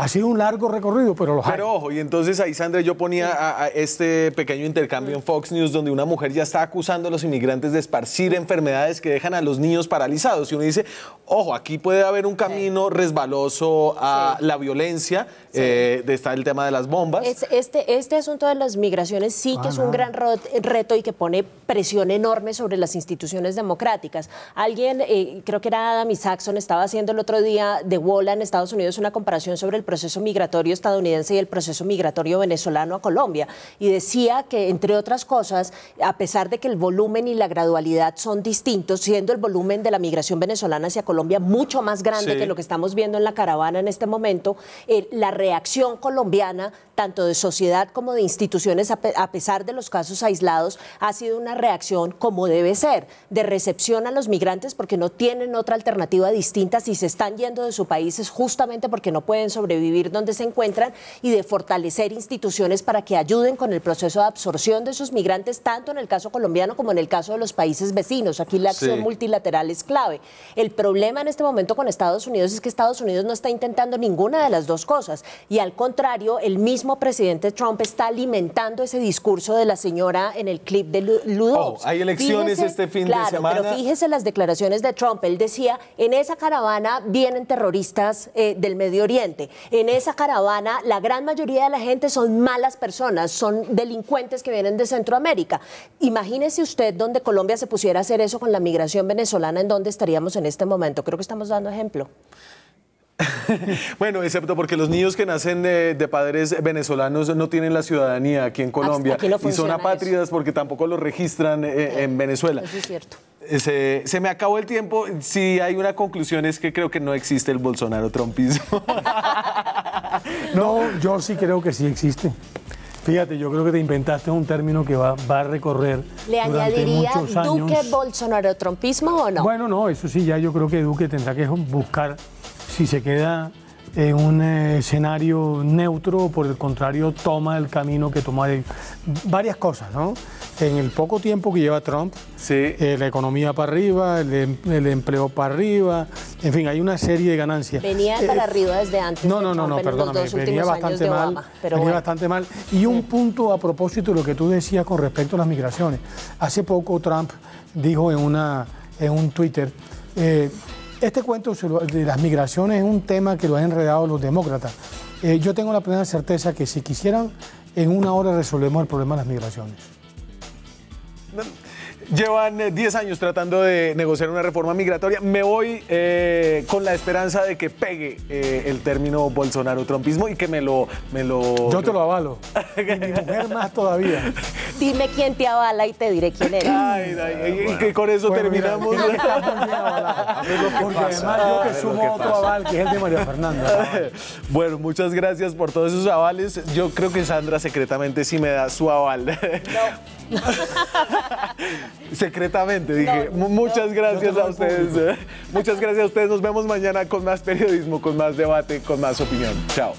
Ha sido un largo recorrido, pero lo Pero ojo, y entonces ahí, Sandra, yo ponía este pequeño intercambio en Fox News donde una mujer ya está acusando a los inmigrantes de esparcir enfermedades que dejan a los niños paralizados. Y uno dice, ojo, aquí puede haber un camino resbaloso a la violencia, eh, de eh, está el tema de las bombas. Este, este, asunto de las migraciones sí que ah, es un gran reto y que pone presión enorme sobre las instituciones democráticas. Alguien, eh, creo que era Adam Saxon, estaba haciendo el otro día de Wola en Estados Unidos una comparación sobre el proceso migratorio estadounidense y el proceso migratorio venezolano a Colombia. Y decía que, entre otras cosas, a pesar de que el volumen y la gradualidad son distintos, siendo el volumen de la migración venezolana hacia Colombia mucho más grande que lo que estamos viendo en la caravana en este momento, eh, la reacción colombiana, tanto de sociedad como de instituciones, a, a pesar de los casos aislados, ha sido una reacción como debe ser, de recepción a los migrantes porque no tienen otra alternativa distinta si se están yendo de su país es justamente porque no pueden sobrevivir vivir donde se encuentran y de fortalecer instituciones para que ayuden con el proceso de absorción de esos migrantes, tanto en el caso colombiano como en el caso de los países vecinos. Aquí la acción multilateral es clave. El problema en este momento con Estados Unidos es que Estados Unidos no está intentando ninguna de las dos cosas y al contrario, el mismo presidente Trump está alimentando ese discurso de la señora en el clip de Ludo. hay elecciones este fin de semana. Pero fíjese las declaraciones de Trump. Él decía, en esa caravana vienen terroristas eh, del Medio Oriente. En esa caravana, la gran mayoría de la gente son malas personas, son delincuentes que vienen de Centroamérica. Imagínese usted donde Colombia se pusiera a hacer eso con la migración venezolana, en dónde estaríamos en este momento. Creo que estamos dando ejemplo. bueno, excepto porque los niños que nacen de, padres venezolanos no tienen la ciudadanía aquí en Colombia y son apátridas porque tampoco los registran eh, eh, en Venezuela. Eso es cierto. Se, me acabó el tiempo. Si hay una conclusión es que creo que no existe el Bolsonaro trompismo. no, yo sí creo que sí existe. Fíjate, yo creo que te inventaste un término que va, a recorrer. ¿Le durante añadiría muchos años. Duque Bolsonaro trompismo o no? Bueno, no, eso sí, ya yo creo que Duque tendrá que buscar si se queda en un eh, escenario neutro por el contrario toma el camino que toma. Varias cosas, ¿no? En el poco tiempo que lleva Trump, sí. Eh, la economía para arriba, em, el, empleo para arriba, en fin, hay una serie de ganancias. Venía eh, para arriba desde antes. No, no, no, perdóname, venía bastante mal. venía bastante mal. Y un punto a propósito de lo que tú decías con respecto a las migraciones. Hace poco Trump dijo en, una, en un Twitter. Este cuento de las migraciones es un tema que lo han enredado los demócratas. Eh, yo tengo la plena certeza que si quisieran, en una hora resolvemos el problema de las migraciones. Llevan 10 eh, años tratando de negociar una reforma migratoria. Me voy eh, con la esperanza de que pegue eh, el término Bolsonaro-Trumpismo y que me lo, me lo... Yo te lo avalo. y mi mujer más todavía. Dime quién te avala y te diré quién eres. Ay, ay, con eso terminamos. porque además yo que sumo otro aval, que es el de María Fernanda. bueno, muchas gracias por todos esos avales. Yo creo que Sandra secretamente sí me da su aval. No. Secretamente dije, muchas gracias a ustedes. Eh. muchas gracias a ustedes. Nos vemos mañana con más periodismo, con más debate, con más opinión. Chao.